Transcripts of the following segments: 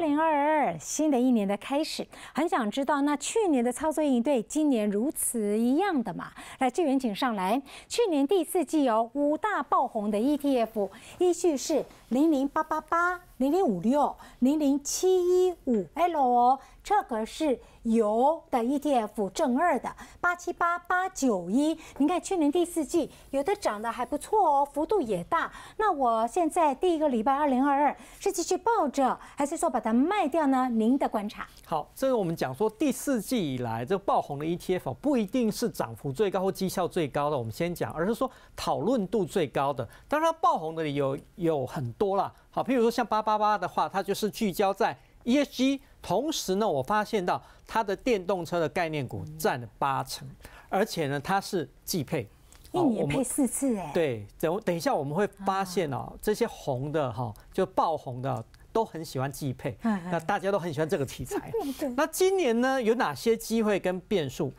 零二二，新的一年的开始，很想知道那去年的操作应对今年如此一样的嘛？来，志远请上来。去年第四季有五大爆红的 ETF，依序是零零八八八。零零五六零零七一五 L，哦，这个是油的 ETF 正二的八七八八九一。您看去年第四季有的涨得还不错哦，幅度也大。那我现在第一个礼拜二零二二是继续抱着，还是说把它卖掉呢？您的观察？好，这个我们讲说第四季以来这个爆红的 ETF，不一定是涨幅最高或绩效最高的，我们先讲，而是说讨论度最高的。当然爆红的有有很多了。好，譬如说像八八八的话，它就是聚焦在 ESG，同时呢，我发现到它的电动车的概念股占了八成，而且呢，它是季配，一年配四次哎。对，等等一下我们会发现哦，这些红的哈，就爆红的都很喜欢季配，那大家都很喜欢这个题材。那今年呢，有哪些机会跟变数？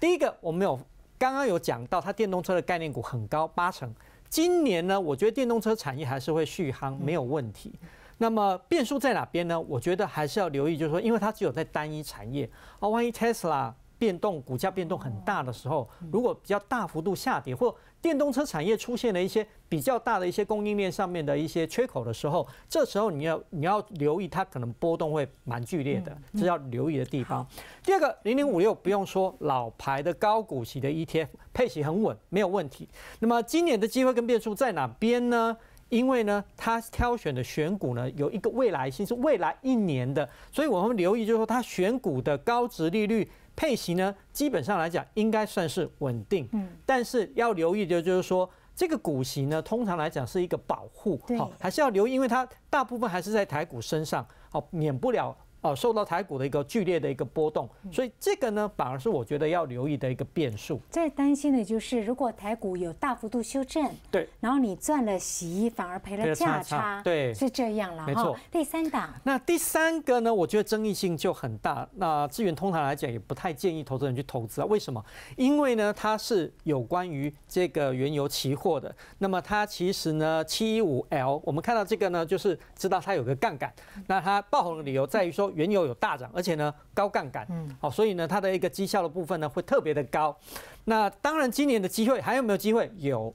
第一个，我们有刚刚有讲到，它电动车的概念股很高，八成。今年呢，我觉得电动车产业还是会续航没有问题。那么变数在哪边呢？我觉得还是要留意，就是说，因为它只有在单一产业啊，万一 Tesla。变动股价变动很大的时候，如果比较大幅度下跌，或电动车产业出现了一些比较大的一些供应链上面的一些缺口的时候，这时候你要你要留意它可能波动会蛮剧烈的，这要留意的地方。第二个零零五六不用说，老牌的高股息的 ETF 配息很稳，没有问题。那么今年的机会跟变数在哪边呢？因为呢，它挑选的选股呢有一个未来性，是未来一年的，所以我们留意就是说它选股的高值利率。配息呢，基本上来讲应该算是稳定，嗯，但是要留意的就是说，这个股息呢，通常来讲是一个保护，好，还是要留，意，因为它大部分还是在台股身上，好，免不了。哦，受到台股的一个剧烈的一个波动，所以这个呢，反而是我觉得要留意的一个变数。最担心的就是，如果台股有大幅度修正，对，然后你赚了息，反而赔了价差，对，是这样了没错。第三档，那第三个呢，我觉得争议性就很大。那资源通常来讲，也不太建议投资人去投资啊。为什么？因为呢，它是有关于这个原油期货的。那么它其实呢，七一五 L，我们看到这个呢，就是知道它有个杠杆。那它爆红的理由在于说。原油有大涨，而且呢高杠杆，嗯，好，所以呢它的一个绩效的部分呢会特别的高。那当然今年的机会还有没有机会？有，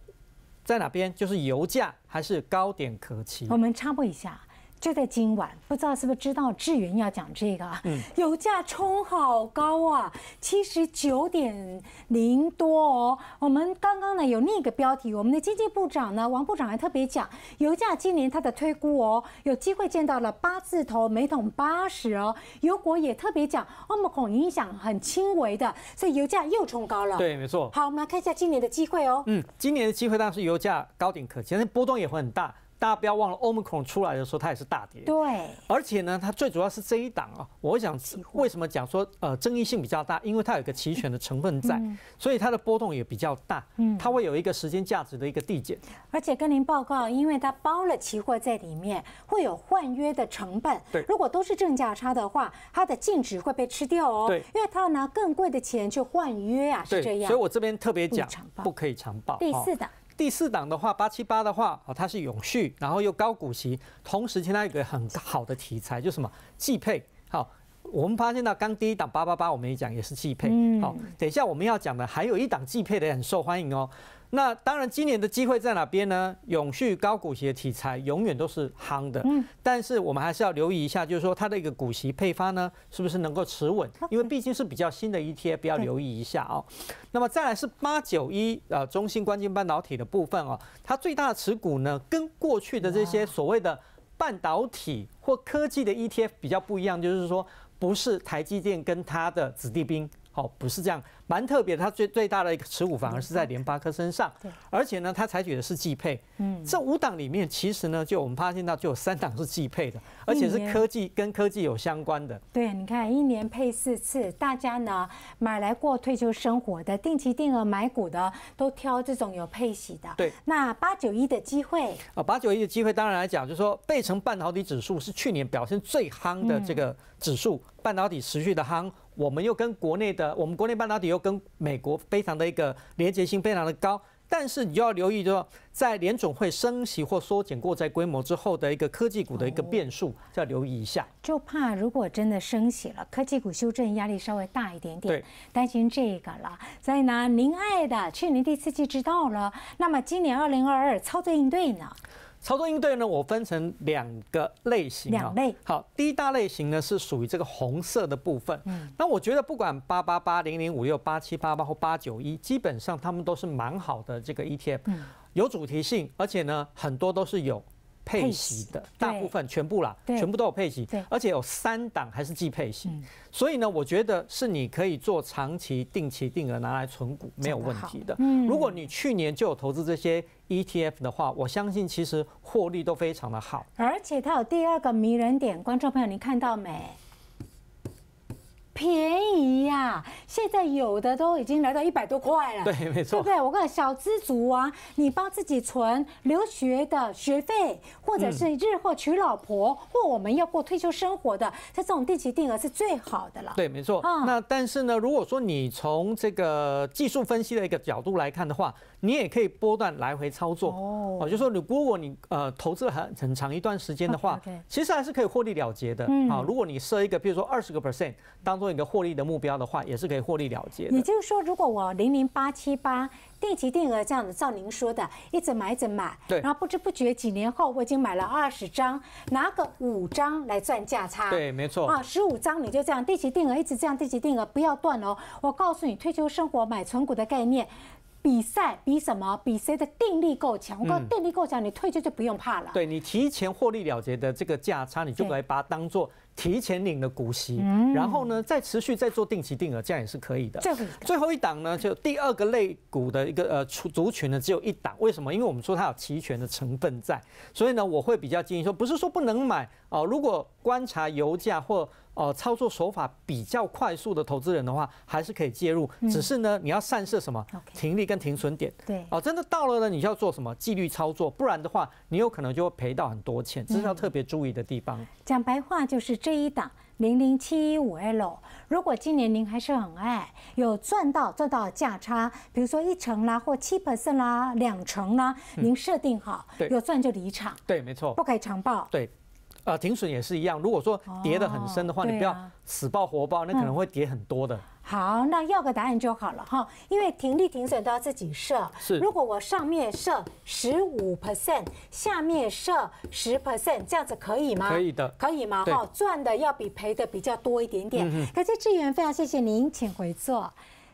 在哪边？就是油价还是高点可期。我们插播一下。就在今晚，不知道是不是知道志云要讲这个？嗯，油价冲好高啊，七十九点零多哦。我们刚刚呢有另一个标题，我们的经济部长呢王部长还特别讲，油价今年它的推估哦，有机会见到了八字头，每桶八十哦。油果也特别讲，欧姆恐影响很轻微的，所以油价又冲高了。对，没错。好，我们来看一下今年的机会哦。嗯，今年的机会当然是油价高点可期，但是波动也会很大。大家不要忘了，Omicron 出来的时候，它也是大跌。对。而且呢，它最主要是这一档啊，我想为什么讲说呃争议性比较大，因为它有一个期权的成分在，所以它的波动也比较大。嗯。它会有一个时间价值的一个递减。而且跟您报告，因为它包了期货在里面，会有换约的成本。对。如果都是正价差的话，它的净值会被吃掉哦。对。因为它要拿更贵的钱去换约啊。是这样。所以我这边特别讲，不可以长报。第四档。第四档的话，八七八的话，哦，它是永续，然后又高股息，同时现在一个很好的题材，就是什么季配，好。我们发现到刚第一档八八八我们也讲也是绩配，好，等一下我们要讲的还有一档绩配的很受欢迎哦。那当然今年的机会在哪边呢？永续高股息的题材永远都是夯的，嗯，但是我们还是要留意一下，就是说它的一个股息配发呢，是不是能够持稳？因为毕竟是比较新的一 t f 要留意一下哦。那么再来是八九一呃，中芯关键半导体的部分哦，它最大的持股呢，跟过去的这些所谓的半导体或科技的 ETF 比较不一样，就是说。不是台积电跟他的子弟兵，好，不是这样。蛮特别，它最最大的一个持股反而是在联发科身上，对。而且呢，它采取的是季配，嗯。这五档里面，其实呢，就我们发现到就有三档是季配的，而且是科技跟科技有相关的。对，你看一年配四次，大家呢买来过退休生活的定期定额买股的，都挑这种有配息的。对。那八九一的机会啊，八九一的机会，当然来讲，就是说倍成半导体指数是去年表现最夯的这个指数，半导体持续的夯。我们又跟国内的，我们国内半导体又跟美国非常的一个连接性非常的高，但是你就要留意，就说在联总会升息或缩减过债规模之后的一个科技股的一个变数，要留意一下。就怕如果真的升息了，科技股修正压力稍微大一点点，担心这个了。所以呢，您爱的去年第四季知道了，那么今年二零二二操作应对呢？操作应对呢，我分成两个类型啊。好，第一大类型呢是属于这个红色的部分。嗯，那我觉得不管八八八零零五六八七八八或八九一，基本上他们都是蛮好的这个 ETF，有主题性，而且呢很多都是有。配息的大部分全部啦，全部都有配息，而且有三档还是计配息，所以呢，我觉得是你可以做长期定期定额拿来存股没有问题的。如果你去年就有投资这些 ETF 的话，我相信其实获利都非常的好。而且它有第二个迷人点，观众朋友，你看到没？便宜呀！现在有的都已经来到一百多块了。对，没错。对不对？我跟你讲，小知足啊，你帮自己存留学的学费，或者是日后娶老婆，或我们要过退休生活的，在这种定期定额是最好的了。对，没错。啊，那但是呢，如果说你从这个技术分析的一个角度来看的话，你也可以波段来回操作哦。就说你如果你呃投资了很很长一段时间的话，其实还是可以获利了结的嗯。啊。如果你设一个，比如说二十个 percent 当做一个获利的目标的话，也是可以获利了结的。也就是说，如果我零零八七八定期定额这样子，照您说的，一直买，一直买，对，然后不知不觉几年后，我已经买了二十张，拿个五张来赚价差，对，没错，啊，十五张你就这样定期定额，一直这样定期定额，不要断哦。我告诉你，退休生活买存股的概念。比赛比什么？比谁的定力够强。如果定力够强，你退休就不用怕了。对你提前获利了结的这个价差，你就以把它当做提前领的股息。然后呢，再持续再做定期定额，这样也是可以的。最后一档呢，就第二个类股的一个呃族群呢，只有一档。为什么？因为我们说它有期权的成分在，所以呢，我会比较建议说，不是说不能买哦。如果观察油价或呃操作手法比较快速的投资人的话，还是可以介入，只是呢，你要善设什么停利跟停损点。对，哦，真的到了呢，你要做什么纪律操作，不然的话，你有可能就会赔到很多钱，这是要特别注意的地方。讲白话就是这一档零零七一五 L，如果今年您还是很爱，有赚到赚到价差，比如说一成啦或七 percent 啦、两成啦，您设定好，有赚就离场。对，没错，不可以长报，对。呃，停损也是一样。如果说跌的很深的话，你不要死保活保，那可能会跌很多的。好，那要个答案就好了哈。因为停利停损都要自己设。是。如果我上面设十五 percent，下面设十 percent，这样子可以吗？可以的，可以吗？哈，赚的要比赔的比较多一点点。感谢志源，非常谢谢您，请回座。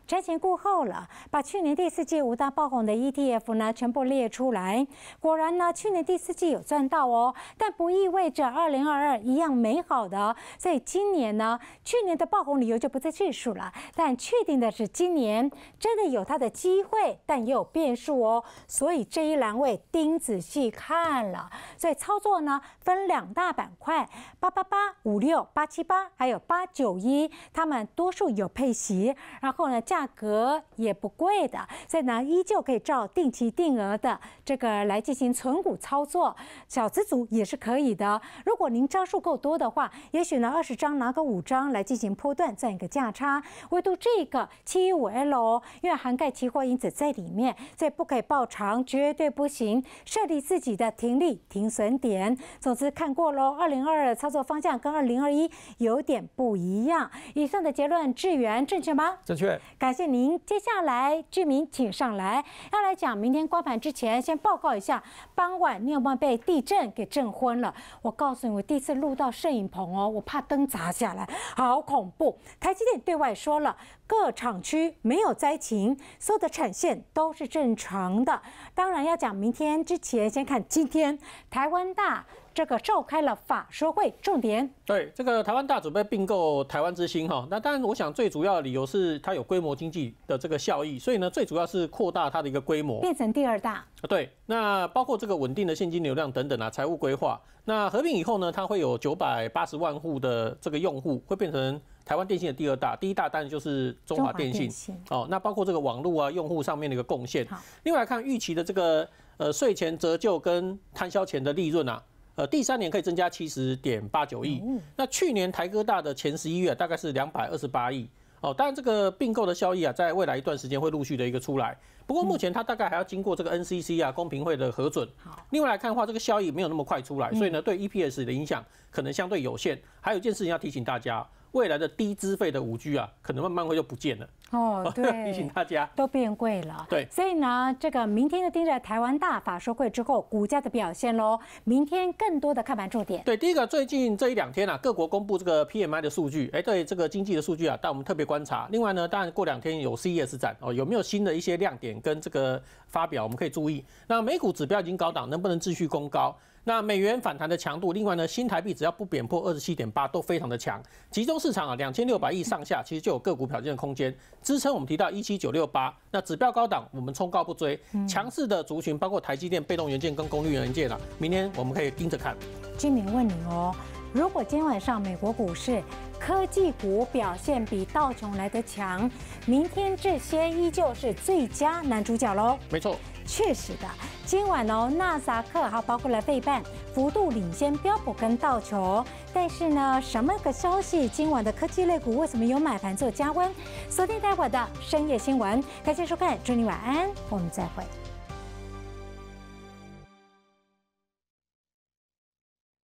瞻前顾后了，把去年第四季五大爆红的 ETF 呢全部列出来。果然呢，去年第四季有赚到哦，但不意味着二零二二一样美好的。所以今年呢，去年的爆红理由就不再赘述了。但确定的是，今年真的有它的机会，但也有变数哦。所以这一栏位盯仔细看了。所以操作呢分两大板块：八八八、五六八七八，还有八九一，它们多数有配息。然后呢，将价格也不贵的，所以呢依旧可以照定期定额的这个来进行存股操作，小资组也是可以的。如果您张数够多的话，也许呢二十张拿个五张来进行波段赚一个价差。唯独这个七一五 L，因为涵盖期货因子在里面，所以不可以爆长，绝对不行。设立自己的停利停损点。总之看过喽，二零二二操作方向跟二零二一有点不一样。以上的结论致源正确吗？正确。感谢您。接下来，志明请上来，要来讲明天光盘之前，先报告一下。傍晚，你有没有被地震给震昏了？我告诉你，我第一次录到摄影棚哦，我怕灯砸下来，好恐怖。台积电对外说了。各厂区没有灾情，所有的产线都是正常的。当然要讲明天之前，先看今天台湾大这个召开了法说会，重点对这个台湾大准备并购台湾之星哈。那当然，我想最主要的理由是它有规模经济的这个效益，所以呢，最主要是扩大它的一个规模，变成第二大。对，那包括这个稳定的现金流量等等啊，财务规划。那合并以后呢，它会有九百八十万户的这个用户会变成。台湾电信的第二大，第一大当然就是中华电信。哦，那包括这个网络啊、用户上面的一个贡献。另外来看预期的这个呃税前折旧跟摊销前的利润啊，呃第三年可以增加七十点八九亿。那去年台哥大的前十一月大概是两百二十八亿。哦。当然这个并购的效益啊，在未来一段时间会陆续的一个出来。不过目前它大概还要经过这个 NCC 啊公平会的核准。好。另外来看的话，这个效益没有那么快出来，所以呢对 EPS 的影响可能相对有限。还有一件事情要提醒大家。未来的低资费的五 G 啊，可能慢慢会就不见了哦。对，提醒大家都变贵了。对，所以呢，这个明天就盯着台湾大法收汇之后股价的表现喽。明天更多的看盘重点，对，第一个最近这一两天啊，各国公布这个 PMI 的数据，哎，对这个经济的数据啊，但我们特别观察。另外呢，当然过两天有 CES 展哦，有没有新的一些亮点跟这个发表，我们可以注意。那美股指标已经高档，能不能继续攻高？那美元反弹的强度，另外呢，新台币只要不贬破二十七点八，都非常的强。集中市场啊，两千六百亿上下，其实就有个股表现的空间。支撑我们提到一七九六八，那指标高档，我们冲高不追。强势的族群包括台积电、被动元件跟功率元件啊，明天我们可以盯着看。金明问你哦，如果今天晚上美国股市？科技股表现比道琼来得强，明天这些依旧是最佳男主角喽。没错，确实的。今晚哦，纳萨克还包括了费半，幅度领先标普跟道琼。但是呢，什么个消息？今晚的科技类股为什么有买盘做加温？锁定待会的深夜新闻。感谢收看，祝你晚安，我们再会。